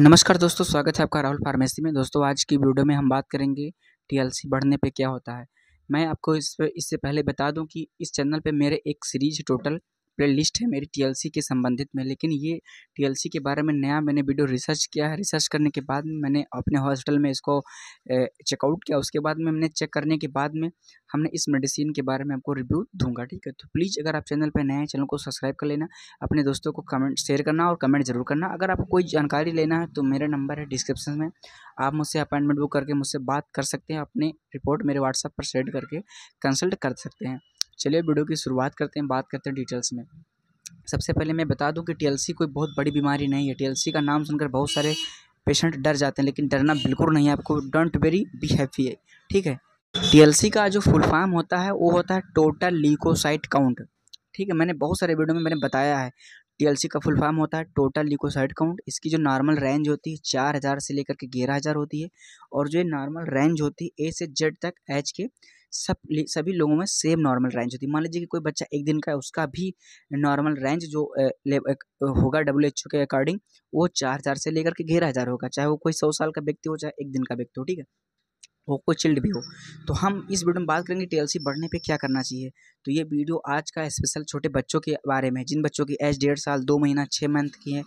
नमस्कार दोस्तों स्वागत है आपका राहुल फार्मेसी में दोस्तों आज की वीडियो में हम बात करेंगे टीएलसी बढ़ने पे क्या होता है मैं आपको इस पर इससे पहले बता दूं कि इस चैनल पे मेरे एक सीरीज टोटल प्लेलिस्ट है मेरी टीएलसी के संबंधित में लेकिन ये टीएलसी के बारे में नया मैंने वीडियो रिसर्च किया है रिसर्च करने के बाद मैंने अपने हॉस्पिटल में इसको चेकआउट किया उसके बाद में हमने चेक करने के बाद में हमने इस मेडिसिन के बारे में आपको रिव्यू दूंगा ठीक है तो प्लीज़ अगर आप चैनल पर नए हैं चैनल को सब्सक्राइब कर लेना अपने दोस्तों को कमेंट शेयर करना और कमेंट जरूर करना अगर आपको कोई जानकारी लेना है तो मेरा नंबर है डिस्क्रिप्शन में आप मुझसे अपॉइंटमेंट बुक करके मुझसे बात कर सकते हैं अपनी रिपोर्ट मेरे व्हाट्सएप पर सेंड करके कंसल्ट कर सकते हैं चलिए वीडियो की शुरुआत करते हैं बात करते हैं डिटेल्स में सबसे पहले मैं बता दूं कि टीएलसी कोई बहुत बड़ी बीमारी नहीं है टीएलसी का नाम सुनकर बहुत सारे पेशेंट डर जाते हैं लेकिन डरना बिल्कुल नहीं है आपको डोंट वेरी बी हैप्पी है ठीक है टीएलसी का जो फुल फॉर्म होता है वो होता है टोटल लीकोसाइट काउंट ठीक है मैंने बहुत सारे वीडियो में मैंने बताया है टीएलसी का फुल फॉर्म होता है टोटल लिकोसाइड काउंट इसकी जो नॉर्मल रेंज होती है चार हज़ार से लेकर के ग्यारह हज़ार होती है और जो नॉर्मल रेंज होती है ए से जेड तक एच के सब सभी लोगों में सेम नॉर्मल रेंज होती है मान लीजिए कि कोई बच्चा एक दिन का है उसका भी नॉर्मल रेंज जो होगा डब्ल्यू एच ओ के अकॉर्डिंग वो चार हज़ार से लेकर के ग्यारह हज़ार होगा चाहे वो कोई सौ साल का व्यक्ति हो चाहे एक दिन का व्यक्ति हो ठीक है कोई चिल्ड भी हो तो हम इस वीडियो में बात करेंगे टी बढ़ने पे क्या करना चाहिए तो ये वीडियो आज का स्पेशल छोटे बच्चों के बारे में जिन बच्चों की एज डेढ़ साल दो महीना छः मंथ की है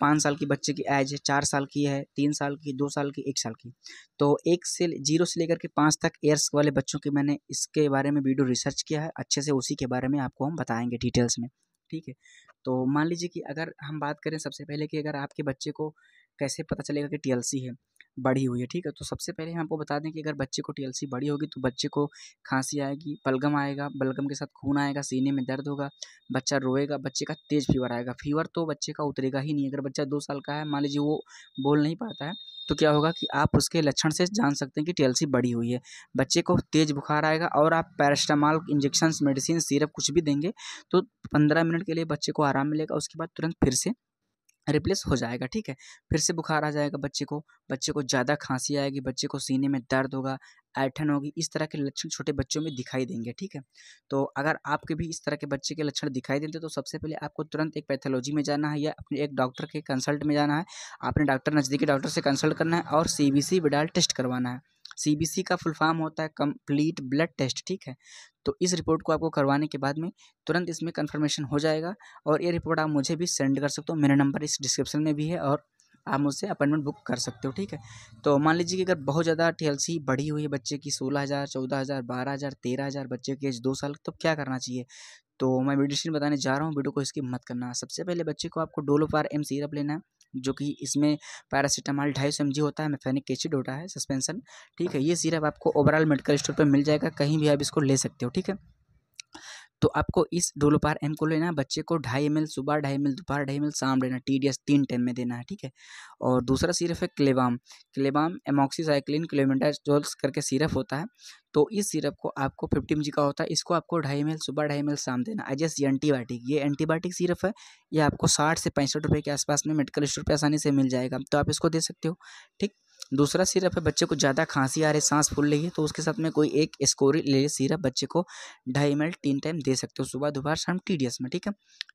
पाँच साल की बच्चे की एज है चार साल की है तीन साल की दो साल की एक साल की तो एक से जीरो से लेकर के पाँच तक एयर्स वाले बच्चों की मैंने इसके बारे में वीडियो रिसर्च किया है अच्छे से उसी के बारे में आपको हम बताएँगे डिटेल्स में ठीक है तो मान लीजिए कि अगर हम बात करें सबसे पहले कि अगर आपके बच्चे को कैसे पता चलेगा कि टी है बढ़ी हुई है ठीक है तो सबसे पहले हम आपको बता दें कि अगर बच्चे को टीएलसी बढ़ी होगी तो बच्चे को खांसी आएगी बलगम आएगा बलगम के साथ खून आएगा सीने में दर्द होगा बच्चा रोएगा बच्चे का तेज़ फीवर आएगा फीवर तो बच्चे का उतरेगा ही नहीं अगर बच्चा दो साल का है मान लीजिए वो बोल नहीं पाता है तो क्या होगा कि आप उसके लक्षण से जान सकते हैं कि टीएलसी बढ़ी हुई है बच्चे को तेज़ बुखार आएगा और आप पैरास्टामॉल इंजेक्शन मेडिसिन सिरप कुछ भी देंगे तो पंद्रह मिनट के लिए बच्चे को आराम मिलेगा उसके बाद तुरंत फिर से रिप्लेस हो जाएगा ठीक है फिर से बुखार आ जाएगा बच्चे को बच्चे को ज़्यादा खांसी आएगी बच्चे को सीने में दर्द होगा ऐठन होगी इस तरह के लक्षण छोटे बच्चों में दिखाई देंगे ठीक है तो अगर आपके भी इस तरह के बच्चे के लक्षण दिखाई देते तो सबसे पहले आपको तुरंत एक पैथोलॉजी में जाना है या अपने एक डॉक्टर के कंसल्ट में जाना है आपने डॉक्टर नज़दीकी डॉक्टर से कंसल्ट करना है और सी बी सी टेस्ट करवाना है सीबीसी का फुल फॉर्म होता है कंप्लीट ब्लड टेस्ट ठीक है तो इस रिपोर्ट को आपको करवाने के बाद में तुरंत इसमें कन्फर्मेशन हो जाएगा और ये रिपोर्ट आप मुझे भी सेंड कर सकते हो मेरा नंबर इस डिस्क्रिप्शन में भी है और आप मुझसे अपॉइंटमेंट बुक कर सकते हो ठीक है तो मान लीजिए कि अगर बहुत ज़्यादा टी बढ़ी हुई है बच्चे की सोलह हज़ार चौदह हज़ार बारह हज़ार तेरह हज़ार बच्चे की एज दो साल तो क्या करना चाहिए तो मैं मेडिसिन बताने जा रहा हूँ वीडियो को इसकी मत करना सबसे पहले बच्चे को आपको डोलोफार एम सीरप लेना है जो कि इसमें पैरासीटामॉल ढाई सौ एम होता है मेफेनिक एसिड होता है सस्पेंसन ठीक है ये सिरप आपको ओवरऑल मेडिकल स्टोर पर मिल जाएगा कहीं भी आप इसको ले सकते हो ठीक है तो आपको इस डोलोपार एम को लेना है बच्चे को ढाई एम सुबह ढाई एम दोपहर ढाई एम शाम लेना टी तीन टाइम में देना है ठीक है और दूसरा सिरप है क्लेबाम क्लेबाम एमोक्सीसाइक्लिन क्लेमेंटाजोल्स करके सिरप होता है तो इस सिरप को आपको फिफ्टी एम का होता है इसको आपको ढाई एम सुबह ढाई एम शाम देना है जैसे एंटीबायोटिक ये एंटीबायोटिक सिरप है ये आपको साठ से पैंसठ रुपये के आसपास में मेडिकल स्टोर पर आसानी से मिल जाएगा तो आप इसको दे सकते हो ठीक दूसरा सिरप है बच्चे को ज़्यादा खांसी आ रही सांस फूल रही है तो उसके साथ में कोई एक स्कोरी ले सिरप बच्चे को ढाई एम तीन टाइम दे सकते हो सुबह दोपहर शाम टी में ठीक है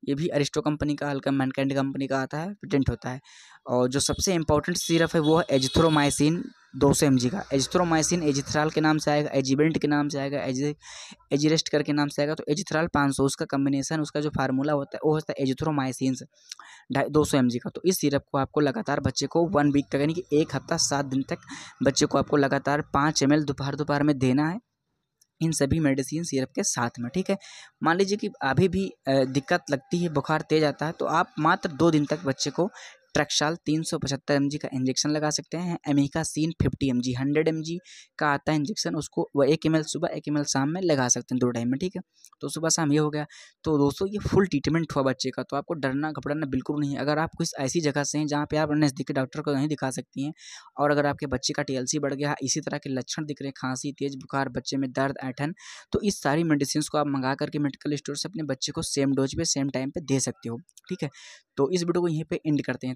ये भी अरिस्टो कंपनी का हल्का मैनकैंड कंपनी का आता है पेटेंट होता है और जो सबसे इंपॉर्टेंट सिरप है वो है एजथ्रोमाइसिन दो सौ एम का एजिथ्रोमाइसिन एजिथ्राल के नाम से आएगा एजिबेंट के नाम से आएगा एजि एजिरेस्ट करके नाम से आएगा तो एजिथ्राल पाँच सौ उसका कम्बिनेशन उसका जो फार्मूला होता है वो होता है एजिथ्रोमाइसिन दो सौ एम का तो इस सिरप को आपको लगातार बच्चे को वन वीक तक यानी कि एक हफ्ता सात दिन तक बच्चे को आपको लगातार पाँच एम दोपहर दोपहर में देना है इन सभी मेडिसिन सिरप के साथ में ठीक है मान लीजिए कि अभी भी दिक्कत लगती है बुखार तेज आता है तो आप मात्र दो दिन तक बच्चे को ट्रैक्शाल तीन सौ पचहत्तर एम का इंजेक्शन लगा सकते हैं अमेरिका सीन fifty M G hundred M G का आता है इंजेक्शन उसको वह एक एम सुबह एक एम शाम में लगा सकते हैं दो टाइम में ठीक है तो सुबह शाम ये हो गया तो दोस्तों ये फुल ट्रीटमेंट हुआ बच्चे का तो आपको डरना घबराना बिल्कुल नहीं है अगर आप कुछ ऐसी जगह से हैं जहाँ पर आप नज़दीकी डॉक्टर को नहीं दिखा सकती हैं और अगर आपके बच्चे का टी बढ़ गया इसी तरह के लक्षण दिख रहे हैं खांसी तेज़ बुखार बच्चे में दर्द ऐठन तो इस सारी मेडिसिन को आप मंगा करके मेडिकल स्टोर से अपने बच्चे को सेम डोज पर सेम टाइम पर दे सकते हो ठीक है तो इस वीडियो को यहीं पर एंड करते हैं